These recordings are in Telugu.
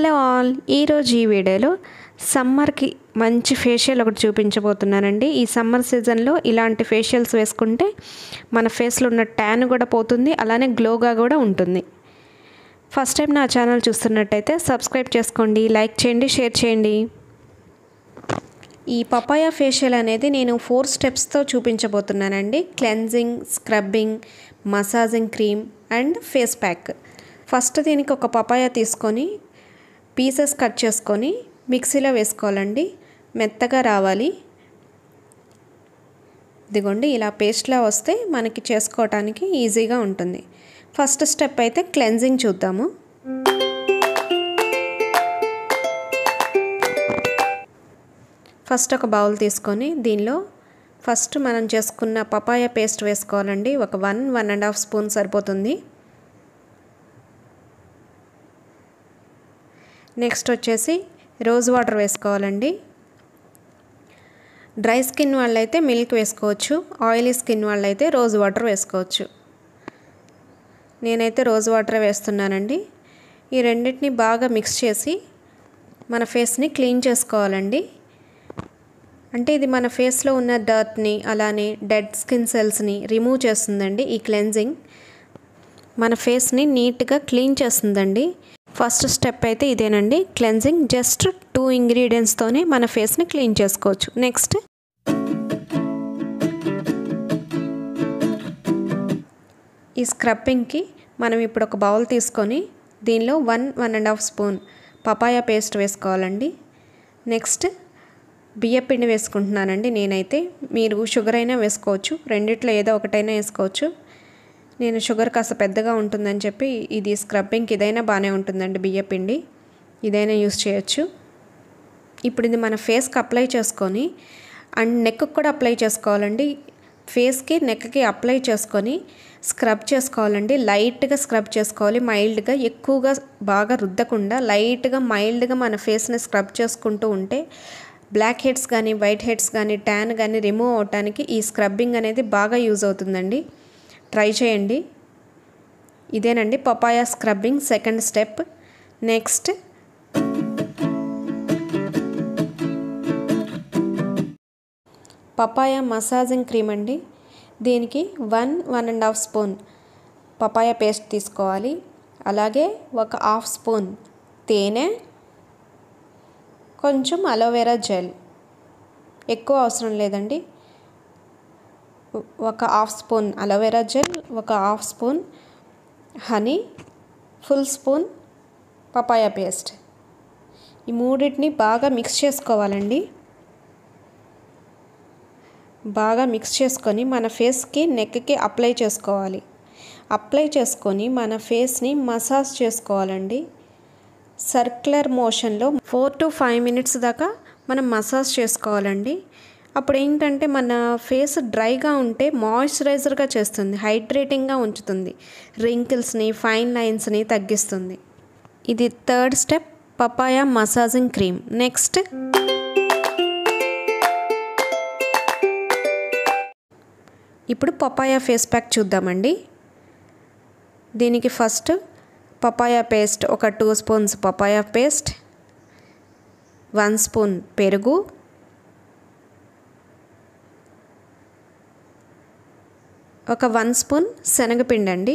హలో ఆల్ ఈరోజు ఈ వీడియోలో సమ్మర్కి మంచి ఫేషియల్ ఒకటి చూపించబోతున్నానండి ఈ సమ్మర్ సీజన్లో ఇలాంటి ఫేషియల్స్ వేసుకుంటే మన ఫేస్లో ఉన్న ట్యాన్ కూడా పోతుంది అలానే గ్లోగా కూడా ఉంటుంది ఫస్ట్ టైం నా ఛానల్ చూస్తున్నట్టయితే సబ్స్క్రైబ్ చేసుకోండి లైక్ చేయండి షేర్ చేయండి ఈ పపాయా ఫేషియల్ అనేది నేను ఫోర్ స్టెప్స్తో చూపించబోతున్నానండి cleansing scrubbing massaging cream and face pack first దీనికి ఒక పపాయ తీసుకొని పీసెస్ కట్ చేసుకొని మిక్సీలో వేసుకోవాలండి మెత్తగా రావాలి ఇదిగోండి ఇలా పేస్ట్లా వస్తే మనకి చేసుకోవటానికి ఈజీగా ఉంటుంది ఫస్ట్ స్టెప్ అయితే క్లెన్జింగ్ చూద్దాము ఫస్ట్ ఒక బౌల్ తీసుకొని దీనిలో ఫస్ట్ మనం చేసుకున్న పపాయ పేస్ట్ వేసుకోవాలండి ఒక one one and half spoon సరిపోతుంది నెక్స్ట్ వచ్చేసి రోజ్ వాటర్ వేసుకోవాలండి డ్రై స్కిన్ వాళ్ళైతే మిల్క్ వేసుకోవచ్చు ఆయిలీ స్కిన్ వాళ్ళైతే రోజ్ వాటర్ వేసుకోవచ్చు నేనైతే రోజ్ వాటర్ వేస్తున్నానండి ఈ రెండింటిని బాగా మిక్స్ చేసి మన ఫేస్ని క్లీన్ చేసుకోవాలండి అంటే ఇది మన ఫేస్లో ఉన్న డర్ట్ని అలానే డెడ్ స్కిన్ సెల్స్ని రిమూవ్ చేస్తుందండి ఈ క్లెన్జింగ్ మన ఫేస్ని నీట్గా క్లీన్ చేస్తుందండి ఫస్ట్ స్టెప్ అయితే ఇదేనండి క్లెన్జింగ్ జస్ట్ టూ ఇంగ్రీడియంట్స్తోనే మన ఫేస్ని క్లీన్ చేసుకోవచ్చు నెక్స్ట్ ఈ స్క్రబ్బింగ్కి మనం ఇప్పుడు ఒక బౌల్ తీసుకొని దీనిలో one one and half spoon papaya paste వేసుకోవాలండి నెక్స్ట్ బియ్యపిండి వేసుకుంటున్నానండి నేనైతే మీరు షుగర్ అయినా వేసుకోవచ్చు రెండిట్లో ఏదో ఒకటైనా వేసుకోవచ్చు నేను షుగర్ కాస్త పెద్దగా ఉంటుందని చెప్పి ఇది స్క్రబ్బింగ్కి ఇదైనా బాగానే ఉంటుందండి బియ్యపిండి ఇదైనా యూస్ చేయొచ్చు ఇప్పుడు ఇది మన ఫేస్కి అప్లై చేసుకొని అండ్ నెక్కి కూడా అప్లై చేసుకోవాలండి ఫేస్కి నెక్కి అప్లై చేసుకొని స్క్రబ్ చేసుకోవాలండి లైట్గా స్క్రబ్ చేసుకోవాలి మైల్డ్గా ఎక్కువగా బాగా రుద్దకుండా లైట్గా మైల్డ్గా మన ఫేస్ని స్క్రబ్ చేసుకుంటూ ఉంటే బ్లాక్ హెడ్స్ కానీ వైట్ హెడ్స్ కానీ ట్యాన్ కానీ రిమూవ్ అవటానికి ఈ స్క్రబ్బింగ్ అనేది బాగా యూజ్ అవుతుందండి ట్రై చేయండి ఇదేనండి papaya scrubbing second step next papaya massaging cream అండి దీనికి one one and half spoon papaya paste తీసుకోవాలి అలాగే ఒక హాఫ్ స్పూన్ తేనె కొంచెం అలోవెరా జెల్ ఎక్కువ అవసరం లేదండి ఒక హాఫ్ స్పూన్ అలోవెరా జెల్ ఒక half spoon honey full spoon papaya paste ఈ మూడింటిని బాగా మిక్స్ చేసుకోవాలండి బాగా మిక్స్ చేసుకొని మన ఫేస్కి నెక్కి అప్లై చేసుకోవాలి అప్లై చేసుకొని మన ఫేస్ని మసాజ్ చేసుకోవాలండి సర్క్యులర్ మోషన్లో ఫోర్ టు ఫైవ్ మినిట్స్ దాకా మనం మసాజ్ చేసుకోవాలండి అప్పుడు ఏంటంటే మన ఫేస్ డ్రైగా ఉంటే మాయిశ్చరైజర్గా చేస్తుంది హైడ్రేటింగ్గా ఉంచుతుంది రింకిల్స్ని ఫైన్ లైన్స్ని తగ్గిస్తుంది ఇది third step papaya massaging cream next ఇప్పుడు పపాయా ఫేస్ ప్యాక్ చూద్దామండి దీనికి ఫస్ట్ పపాయా పేస్ట్ ఒక two spoons papaya paste one spoon పెరుగు ఒక వన్ స్పూన్ శనగపిండి అండి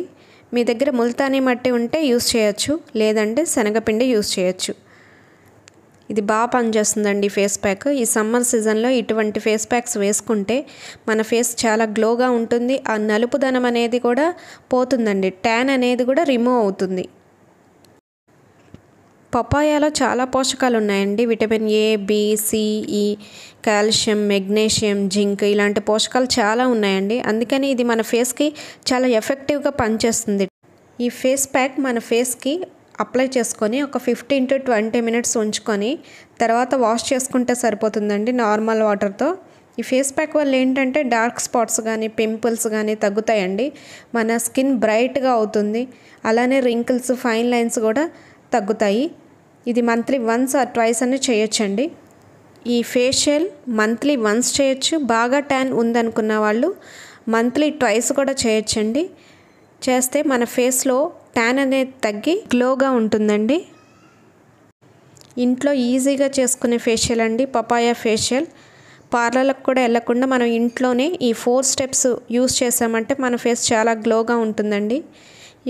మీ దగ్గర ముల్తానీ మట్టి ఉంటే యూస్ చేయొచ్చు లేదంటే శనగపిండి యూస్ చేయొచ్చు ఇది బాగా పనిచేస్తుందండి ఫేస్ ప్యాక్ ఈ సమ్మర్ సీజన్లో ఇటువంటి ఫేస్ ప్యాక్స్ వేసుకుంటే మన ఫేస్ చాలా గ్లోగా ఉంటుంది ఆ నలుపుదనం అనేది కూడా పోతుందండి ట్యాన్ అనేది కూడా రిమూవ్ అవుతుంది పపాయాలో చాలా పోషకాలు ఉన్నాయండి vitamin A B C E calcium magnesium zinc ఇలాంటి పోషకాలు చాలా ఉన్నాయండి అందుకని ఇది మన ఫేస్కి చాలా ఎఫెక్టివ్గా పనిచేస్తుంది ఈ ఫేస్ ప్యాక్ మన ఫేస్కి అప్లై చేసుకొని ఒక ఫిఫ్టీన్ టు ట్వంటీ మినిట్స్ ఉంచుకొని తర్వాత వాష్ చేసుకుంటే సరిపోతుందండి నార్మల్ వాటర్తో ఈ ఫేస్ ప్యాక్ వల్ల ఏంటంటే డార్క్ స్పాట్స్ కానీ పింపుల్స్ కానీ తగ్గుతాయండి మన స్కిన్ బ్రైట్గా అవుతుంది అలానే రింకిల్స్ ఫైన్ లైన్స్ కూడా తగ్గుతాయి ఇది మంత్లీ వన్స్ ఆర్ ట్వైస్ అని చేయొచ్చండి ఈ ఫేషియల్ మంత్లీ వన్స్ చేయొచ్చు బాగా ట్యాన్ ఉందనుకున్న వాళ్ళు మంత్లీ ట్వైస్ కూడా చేయొచ్చండి చేస్తే మన ఫేస్లో ట్యాన్ అనేది తగ్గి గ్లోగా ఉంటుందండి ఇంట్లో ఈజీగా చేసుకునే ఫేషియల్ అండి పపాయా ఫేషియల్ పార్లర్లకు కూడా వెళ్లకుండా మనం ఇంట్లోనే ఈ ఫోర్ స్టెప్స్ యూస్ చేసామంటే మన ఫేస్ చాలా గ్లోగా ఉంటుందండి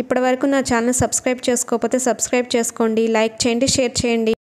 ఇప్పటివరకు నా ఛానల్ సబ్స్క్రైబ్ చేసుకోకపోతే సబ్స్క్రైబ్ చేసుకోండి లైక్ చేయండి షేర్ చేయండి